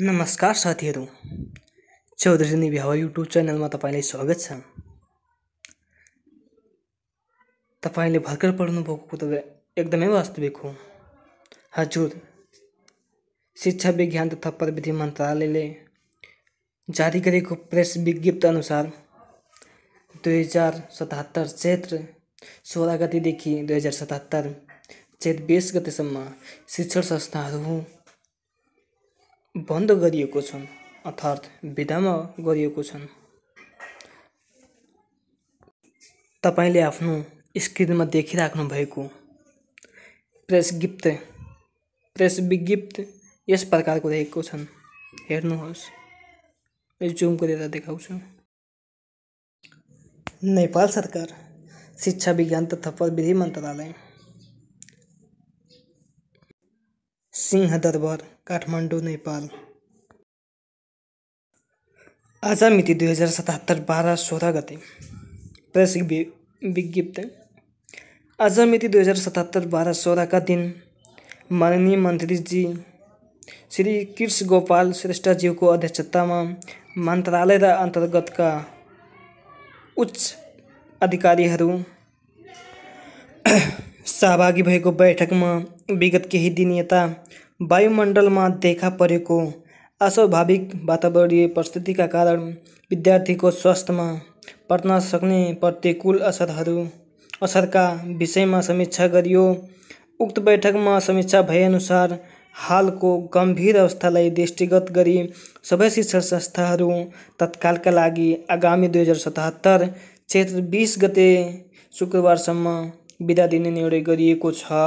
नमस्कार साथी चौधरी भ्यावा चैनल में तपाईँलाई स्वागत छ तर्खर भर्खर पढ्नुभएको कुरो एकदम वास्तविक हो हजूर शिक्षा विज्ञान तथा प्रविधि मंत्रालय ने जारी कर प्रेस विज्ञप्ति अनुसार दुई हजार सतहत्तर चैत्र गति देखि दुई हजार सतहत्तर चैत बीस गतिम शिक्षण संस्था बन्द गरिएको छन् अर्थात् विधामा गरिएको छन् तपाईँले आफ्नो स्क्रिनमा देखिराख्नु भएको प्रेस गिप्त प्रेस विज्ञप्त यस प्रकारको रहेको छन् हेर्नुहोस् जुम गरेर देखाउँछु नेपाल सरकार शिक्षा विज्ञान तथा प्रविधि मन्त्रालय सिंह दरबार काठमांडू नेपाल आज मिति दुई हजार सतहत्तर बाह्र सोह्र गते प्रेस विज्ञप्त आज मिति दुई हजार सतहत्तर बाह्र सोह्रका दिन माननीय मन्त्रीजी श्री कृष गोपाल श्रेष्ठज्यूको अध्यक्षतामा मन्त्रालय र अन्तर्गतका उच्च अधिकारीहरू सहभागी भएको बैठकमा विगत केही दिन यता वायुमण्डलमा देखा परेको अस्वाभाविक वातावरणीय परिस्थितिका कारण विद्यार्थीको स्वास्थ्यमा पर्न सक्ने प्रतिकूल असरहरू असरका विषयमा समीक्षा गरियो उक्त बैठकमा समीक्षा भएअनुसार हालको गम्भीर अवस्थालाई दृष्टिगत गरी सबै शिक्षण संस्थाहरू तत्कालका लागि आगामी दुई हजार सतहत्तर क्षेत्र बिस गते शुक्रबारसम्म बिदा दिने निर्णय गरिएको छ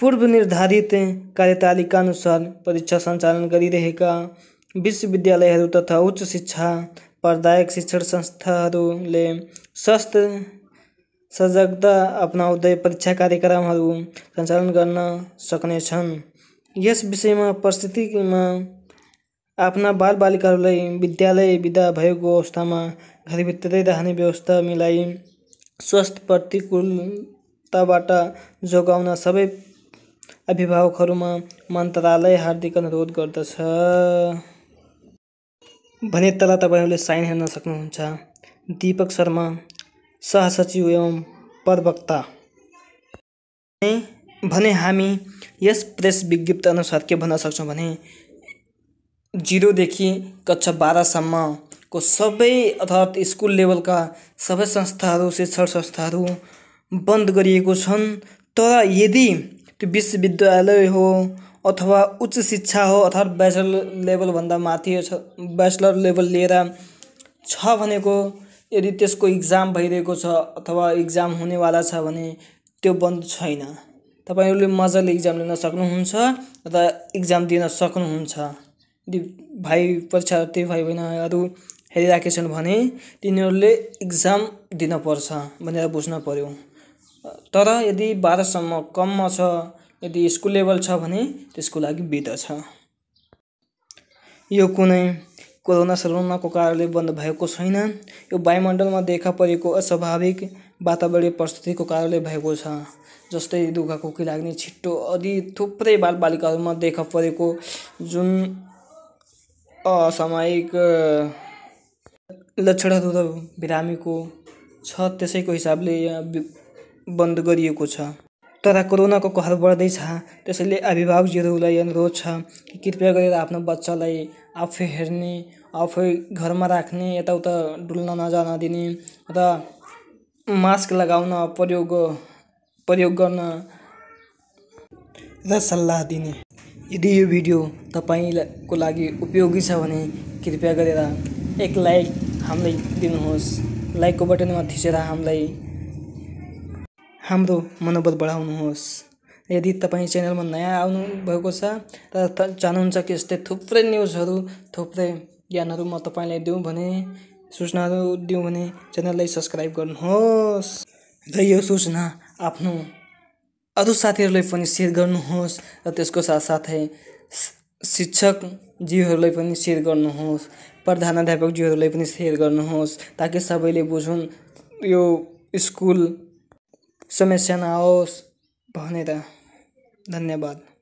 पूर्व निर्धारित कार्यतालिका अनुसार परीक्षा सञ्चालन गरिरहेका विश्वविद्यालयहरू तथा उच्च शिक्षा प्रदायक शिक्षण संस्थाहरूले स्वास्थ्य सजगता अपनाउँदै परीक्षा कार्यक्रमहरू सञ्चालन गर्न सक्नेछन् यस विषयमा परिस्थितिमा आफ्ना बालबालिकाहरूलाई विद्यालय विदा भएको अवस्थामा घरभित्रै रहने व्यवस्था मिलाइ स्वास्थ्य प्रतिकूलताबाट जोगाउन सबै अभिभावकहरूमा मन्त्रालय हार्दिक अनुरोध गर्दछ भने तल तपाईँहरूले साइन हेर्न सक्नुहुन्छ दिपक शर्मा सहसचिव एवं प्रवक्ता भने हामी यस प्रेस विज्ञप्ति अनुसार के भन्न सक्छौँ भने जिरोदेखि कक्षा बाह्रसम्मको सबै अर्थात् स्कुल लेभलका सबै संस्थाहरू शिक्षण संस्थाहरू बन्द गरिएको छन् तर यदि त्यो विश्वविद्यालय हो अथवा उच्च शिक्षा हो अर्थात् ब्याचलर लेभलभन्दा माथि छ ब्याचलर लेभल लिएर छ भनेको यदि त्यसको इक्जाम भइरहेको छ अथवा इक्जाम हुनेवाला छ भने त्यो बन्द छैन तपाईँहरूले मजाले इक्जाम लिन सक्नुहुन्छ अथवा इक्जाम दिन सक्नुहुन्छ यदि भाइ परीक्षार्थी भाइ बहिनीहरू हेरिराखेका छन् भने तिनीहरूले इक्जाम दिनपर्छ भनेर बुझ्न पऱ्यो तर यदि बाह्रसम्म कम छ यदि स्कुल लेभल छ भने त्यसको लागि बिदा छ यो कुनै कोरोना सरोनाको कारणले बन्द भएको छैन यो वायुमण्डलमा देखा परेको अस्वाभाविक वातावरणीय परिस्थितिको कारणले भएको छ जस्तै खोकी लाग्ने छिट्टो अधि थुप्रै बालबालिकाहरूमा देखा परेको जुन असामयिक लक्षणहरू र बिरामीको छ त्यसैको हिसाबले यहाँ बन्द गरिएको छ तर कोरोनाको कहर बढ्दैछ त्यसैले अभिभावकज्यूहरूलाई अनुरोध छ कि कृपया गरेर आफ्नो बच्चालाई आफै हेर्ने आफै घरमा राख्ने यताउता डुल्न नजान दिने र मास्क लगाउन प्रयोग प्रयोग गर्न र सल्लाह दिने यदि यो भिडियो तपाईँको लागि उपयोगी छ भने कृपया गरेर एक लाइक हामीलाई दिनुहोस् लाइकको बटनमा थिचेर हामीलाई हाम्रो मनोबल बढाउनुहोस् यदि तपाईँ च्यानलमा नयाँ आउनुभएको छ र चाहनुहुन्छ कि यस्तै थुप्रै न्युजहरू थुप्रै ज्ञानहरू म तपाईँलाई दिउँ भने सूचनाहरू दिउँ भने च्यानललाई सब्सक्राइब गर्नुहोस् र यो सूचना आफ्नो अरू साथीहरूलाई पनि सेयर गर्नुहोस् र त्यसको साथसाथै शिक्षकजीहरूलाई पनि सेयर गर्नुहोस् प्रधानाध्यापकजीहरूलाई पनि सेयर गर्नुहोस् ताकि सबैले बुझुन् यो स्कुल समय आओ और धन्यवाद